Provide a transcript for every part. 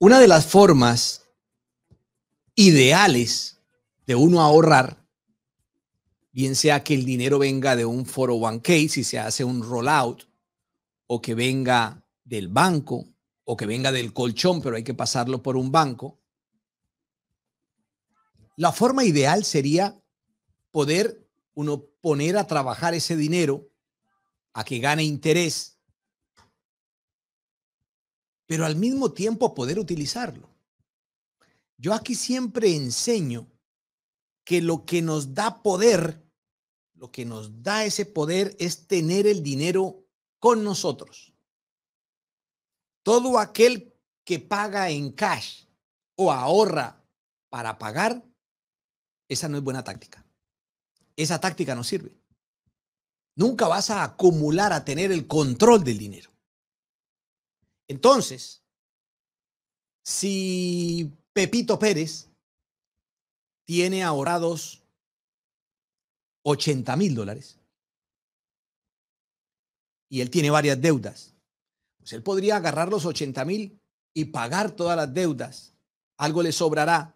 Una de las formas ideales de uno ahorrar, bien sea que el dinero venga de un 401k, si se hace un rollout, o que venga del banco, o que venga del colchón, pero hay que pasarlo por un banco, la forma ideal sería poder uno poner a trabajar ese dinero a que gane interés, pero al mismo tiempo poder utilizarlo. Yo aquí siempre enseño que lo que nos da poder, lo que nos da ese poder es tener el dinero con nosotros. Todo aquel que paga en cash o ahorra para pagar, esa no es buena táctica. Esa táctica no sirve. Nunca vas a acumular, a tener el control del dinero. Entonces, si Pepito Pérez tiene ahorrados 80 mil dólares y él tiene varias deudas, pues él podría agarrar los 80 mil y pagar todas las deudas. Algo le sobrará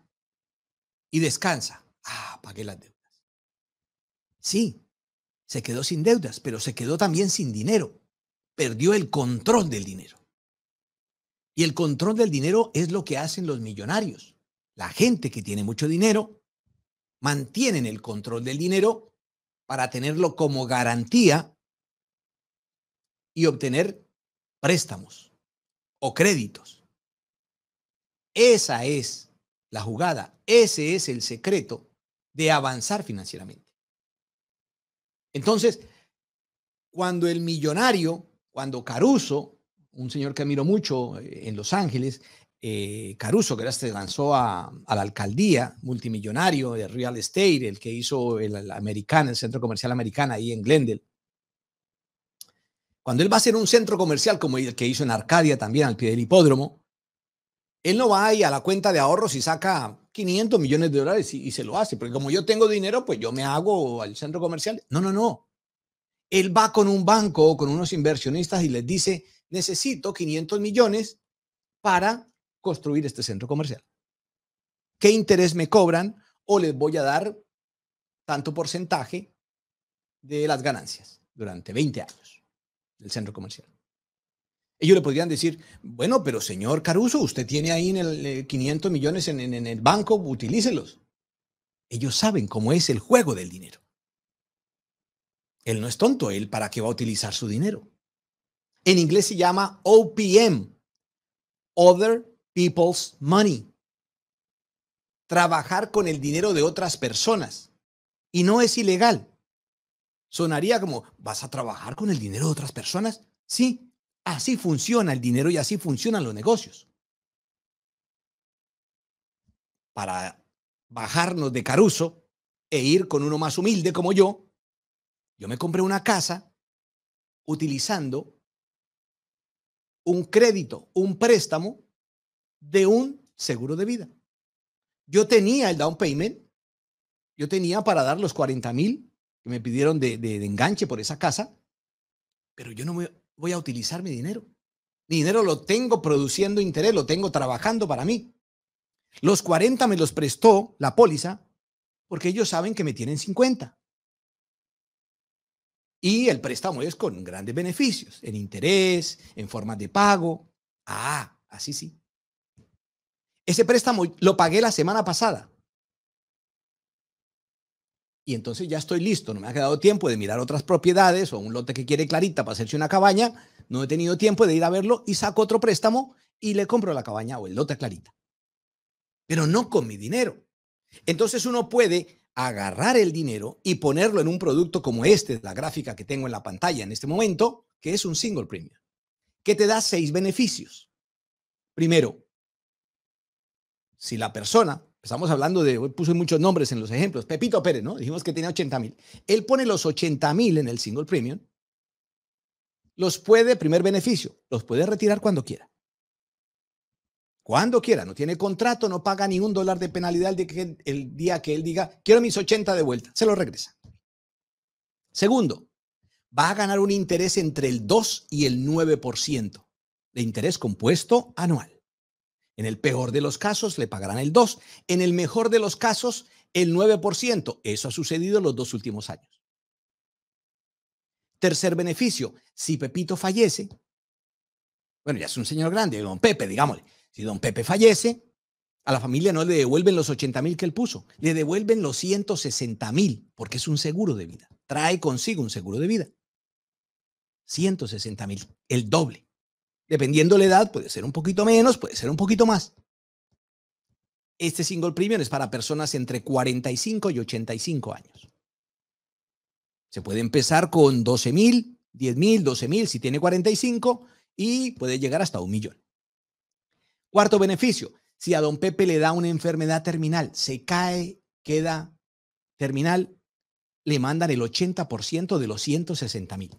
y descansa. Ah, pagué las deudas. Sí, se quedó sin deudas, pero se quedó también sin dinero. Perdió el control del dinero. Y el control del dinero es lo que hacen los millonarios. La gente que tiene mucho dinero mantienen el control del dinero para tenerlo como garantía y obtener préstamos o créditos. Esa es la jugada, ese es el secreto de avanzar financieramente. Entonces, cuando el millonario, cuando Caruso, un señor que admiro mucho eh, en Los Ángeles, eh, Caruso, que era se lanzó a, la alcaldía, multimillonario de real estate, el que hizo el, Americana, el centro comercial americano ahí en Glendale. Cuando él va a hacer un centro comercial como el que hizo en Arcadia también al pie del hipódromo, él no va a la cuenta de ahorros y saca 500 millones de dólares y, y se lo hace, porque como yo tengo dinero, pues yo me hago al centro comercial. No, no, no. Él va con un banco o con unos inversionistas y les dice, necesito 500 millones para construir este centro comercial. ¿Qué interés me cobran o les voy a dar tanto porcentaje de las ganancias durante 20 años del centro comercial? Ellos le podrían decir, bueno, pero señor Caruso, usted tiene ahí en el 500 eh, millones en, en el banco, utilícelos. Ellos saben cómo es el juego del dinero. Él no es tonto, él para qué va a utilizar su dinero. En inglés se llama OPM, Other People's Money. Trabajar con el dinero de otras personas. Y no es ilegal. Sonaría como, ¿vas a trabajar con el dinero de otras personas? Sí, Así funciona el dinero y así funcionan los negocios. Para bajarnos de Caruso e ir con uno más humilde como yo, yo me compré una casa utilizando un crédito, un préstamo de un seguro de vida. Yo tenía el down payment, yo tenía para dar los 40 mil que me pidieron de, de enganche por esa casa, pero yo no me, voy a utilizar mi dinero. Mi dinero lo tengo produciendo interés, lo tengo trabajando para mí. Los 40 me los prestó la póliza porque ellos saben que me tienen 50. Y el préstamo es con grandes beneficios, en interés, en forma de pago. Ah, así sí. Ese préstamo lo pagué la semana pasada y entonces ya estoy listo. No me ha quedado tiempo de mirar otras propiedades o un lote que quiere Clarita para hacerse una cabaña. No he tenido tiempo de ir a verlo y saco otro préstamo y le compro la cabaña o el lote a Clarita. Pero no con mi dinero. Entonces uno puede agarrar el dinero y ponerlo en un producto como este, la gráfica que tengo en la pantalla en este momento, que es un single premium, que te da seis beneficios. Primero, si la persona Estamos hablando de, puse muchos nombres en los ejemplos. Pepito Pérez, ¿no? Dijimos que tenía 80 mil. Él pone los 80 mil en el single premium. Los puede, primer beneficio, los puede retirar cuando quiera. Cuando quiera, no tiene contrato, no paga ni un dólar de penalidad el día que él diga, quiero mis 80 de vuelta, se lo regresa. Segundo, va a ganar un interés entre el 2 y el 9% de interés compuesto anual. En el peor de los casos le pagarán el 2, en el mejor de los casos el 9%. Eso ha sucedido en los dos últimos años. Tercer beneficio, si Pepito fallece, bueno, ya es un señor grande, don Pepe, digámosle, si don Pepe fallece, a la familia no le devuelven los 80 mil que él puso, le devuelven los 160 mil, porque es un seguro de vida, trae consigo un seguro de vida. 160 mil, el doble. Dependiendo la edad, puede ser un poquito menos, puede ser un poquito más. Este single premium es para personas entre 45 y 85 años. Se puede empezar con 12 mil, 10 mil, 12 mil si tiene 45 y puede llegar hasta un millón. Cuarto beneficio, si a don Pepe le da una enfermedad terminal, se cae, queda terminal, le mandan el 80% de los 160 mil.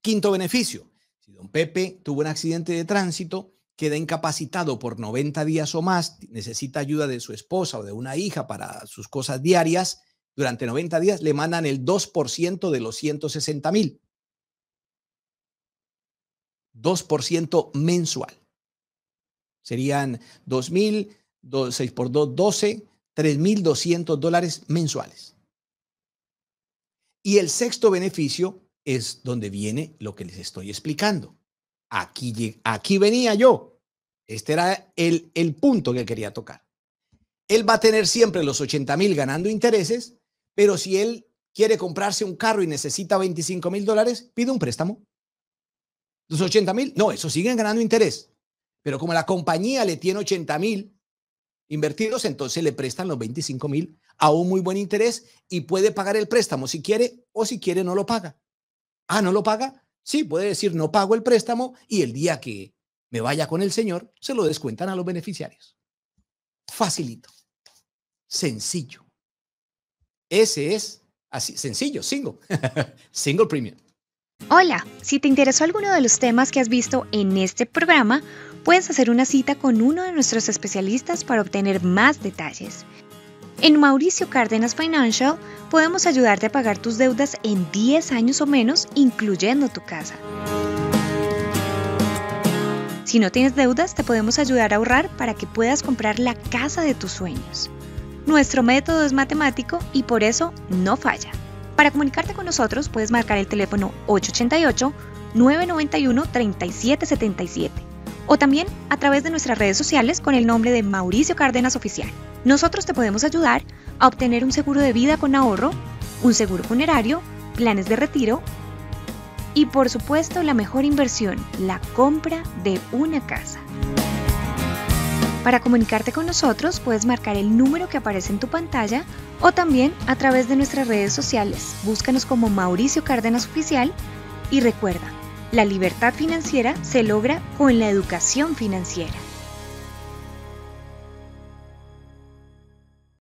Quinto beneficio, don Pepe tuvo un accidente de tránsito, queda incapacitado por 90 días o más, necesita ayuda de su esposa o de una hija para sus cosas diarias, durante 90 días le mandan el 2% de los 160 mil. 2% mensual. Serían mil 6 por 2, 12, 3.200 dólares mensuales. Y el sexto beneficio es donde viene lo que les estoy explicando. Aquí, aquí venía yo. Este era el, el punto que quería tocar. Él va a tener siempre los 80 mil ganando intereses, pero si él quiere comprarse un carro y necesita 25 mil dólares, pide un préstamo. Los 80 mil, no, eso siguen ganando interés. Pero como la compañía le tiene 80 mil invertidos, entonces le prestan los 25 mil a un muy buen interés y puede pagar el préstamo si quiere o si quiere no lo paga. Ah, ¿no lo paga? Sí, puede decir no pago el préstamo y el día que me vaya con el Señor, se lo descuentan a los beneficiarios. Facilito. Sencillo. Ese es así, sencillo, single. single premium. Hola, si te interesó alguno de los temas que has visto en este programa, puedes hacer una cita con uno de nuestros especialistas para obtener más detalles. En Mauricio Cárdenas Financial podemos ayudarte a pagar tus deudas en 10 años o menos, incluyendo tu casa. Si no tienes deudas, te podemos ayudar a ahorrar para que puedas comprar la casa de tus sueños. Nuestro método es matemático y por eso no falla. Para comunicarte con nosotros puedes marcar el teléfono 888 991 3777 o también a través de nuestras redes sociales con el nombre de Mauricio Cárdenas Oficial. Nosotros te podemos ayudar a obtener un seguro de vida con ahorro, un seguro funerario, planes de retiro y por supuesto la mejor inversión, la compra de una casa. Para comunicarte con nosotros puedes marcar el número que aparece en tu pantalla o también a través de nuestras redes sociales. Búscanos como Mauricio Cárdenas Oficial y recuerda, la libertad financiera se logra con la educación financiera.